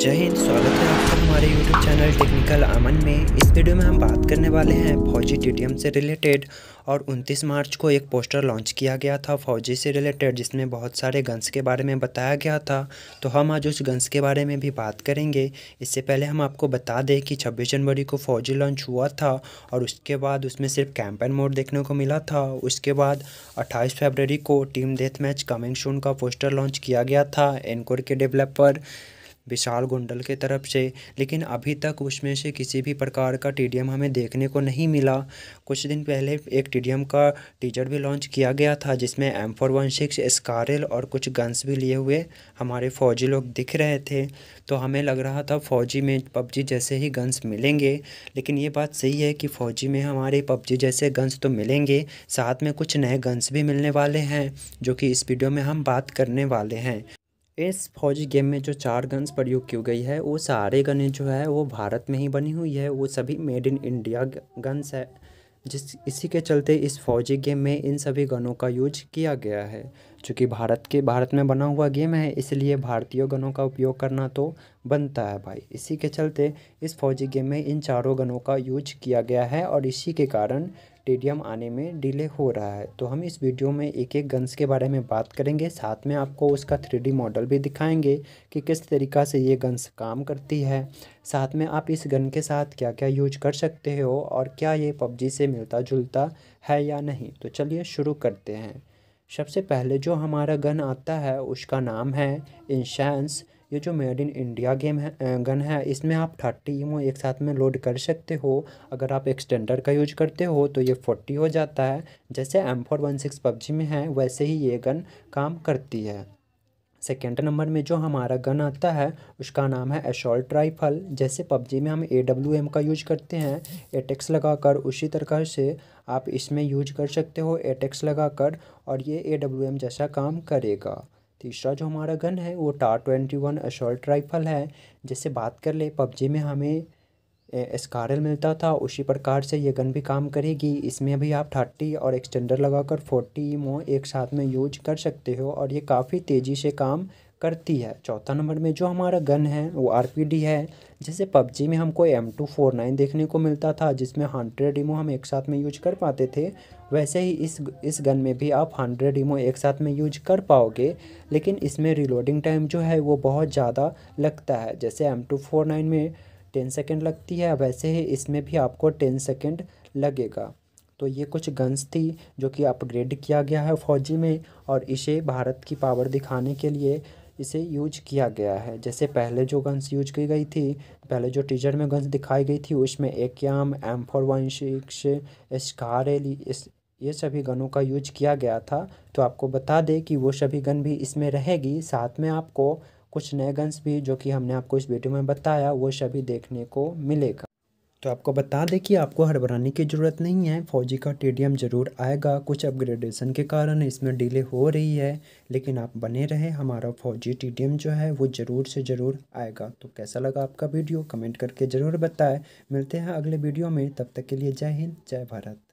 जय हिंद स्वागत है आपका हमारे YouTube चैनल टेक्निकल अमन में इस वीडियो में हम बात करने वाले हैं फौजी टीटीएम से रिलेटेड और 29 मार्च को एक पोस्टर लॉन्च किया गया था फौजी से रिलेटेड जिसमें बहुत सारे गन्स के बारे में बताया गया था तो हम आज उस गन्स के बारे में भी बात करेंगे इससे पहले हम आपको बता दें कि छब्बीस जनवरी को फौजी लॉन्च हुआ था और उसके बाद उसमें सिर्फ कैंपेन मोड देखने को मिला था उसके बाद अट्ठाईस फेबररी को team death match coming soon का पोस्टर लॉन्च किया गया था एनकोर के डेवलपर विशाल गुंडल के तरफ से लेकिन अभी तक उसमें से किसी भी प्रकार का टी हमें देखने को नहीं मिला कुछ दिन पहले एक टी का टीजर भी लॉन्च किया गया था जिसमें M four one six SCAR L और कुछ गन्स भी लिए हुए हमारे फौजी लोग दिख रहे थे तो हमें लग रहा था फौजी में पबजी जैसे ही गन्स मिलेंगे लेकिन ये बात सही है कि फौजी में हमारे पबजी जैसे गन्स तो मिलेंगे साथ में कुछ नए गन्स भी मिलने वाले हैं जो कि इस वीडियो में हम बात करने वाले हैं इस फौजी गेम में जो चार गन्स प्रयोग की गई है वो सारे गने जो है वो भारत में ही बनी हुई है वो सभी मेड इन इंडिया गन्स है जिस इसी के चलते इस फौजी गेम में इन सभी गनों का यूज किया गया है चूँकि भारत के भारत में बना हुआ गेम है इसलिए भारतीय गनों का उपयोग करना तो बनता है भाई इसी के चलते इस फौजी गेम में इन चारों गनों का यूज किया गया है और इसी के कारण टेडियम आने में डिले हो रहा है तो हम इस वीडियो में एक एक गन्स के बारे में बात करेंगे साथ में आपको उसका थ्री मॉडल भी दिखाएंगे कि किस तरीका से ये गन्स काम करती है साथ में आप इस गन के साथ क्या क्या यूज कर सकते हो और क्या ये पबजी से मिलता जुलता है या नहीं तो चलिए शुरू करते हैं सबसे पहले जो हमारा गन आता है उसका नाम है इंशेंस ये जो मेड इन इंडिया गेम है गन है इसमें आप थर्टी ईमो एक साथ में लोड कर सकते हो अगर आप एक्सटेंडर का यूज करते हो तो ये फोर्टी हो जाता है जैसे M four one six PUBG में है वैसे ही ये गन काम करती है सेकेंड नंबर में जो हमारा गन आता है उसका नाम है एशोल्ट राइफल जैसे पबजी में हम ए डब्ल्यू एम का यूज करते हैं एटेक्स लगाकर उसी तरह से आप इसमें यूज कर सकते हो एटेक्स लगाकर और ये ए डब्ल्यू एम जैसा काम करेगा तीसरा जो हमारा गन है वो TAR twenty one assault rifle है जैसे बात कर ले पबजी में हमें स्कारल मिलता था उसी प्रकार से ये गन भी काम करेगी इसमें भी आप थर्टी और एक्सटेंडर लगाकर फोर्टी मो एक साथ में यूज कर सकते हो और ये काफ़ी तेज़ी से काम करती है चौथा नंबर में जो हमारा गन है वो आर है जैसे पबजी में हमको एम टू फोर नाइन देखने को मिलता था जिसमें हंड्रेड इमो हम एक साथ में यूज कर पाते थे वैसे ही इस इस गन में भी आप हंड्रेड इमो एक साथ में यूज कर पाओगे लेकिन इसमें रिलोडिंग टाइम जो है वो बहुत ज़्यादा लगता है जैसे एम टू फोर नाइन में टेन सेकेंड लगती है वैसे ही इसमें भी आपको टेन सेकेंड लगेगा तो ये कुछ गन्स थी जो कि अपग्रेड किया गया है फौजी में और इसे भारत की पावर दिखाने के लिए इसे यूज किया गया है जैसे पहले जो गन्स यूज की गई थी पहले जो टीजर में गन्स दिखाई गई थी उसमें एकियम M four one six SCAR इस ये सभी गनों का यूज किया गया था तो आपको बता दें कि वो सभी गन भी इसमें रहेगी साथ में आपको कुछ नए गन्स भी जो कि हमने आपको इस वीडियो में बताया वो सभी देखने को मिलेगा तो आपको बता दें कि आपको हड़बड़ाने की ज़रूरत नहीं है फौजी का टीडीएम ज़रूर आएगा कुछ अपग्रेडेशन के कारण इसमें डिले हो रही है लेकिन आप बने रहे हमारा फौजी टीडीएम जो है वो ज़रूर से ज़रूर आएगा तो कैसा लगा आपका वीडियो कमेंट करके ज़रूर बताएं मिलते हैं अगले वीडियो में तब तक के लिए जय हिंद जय भारत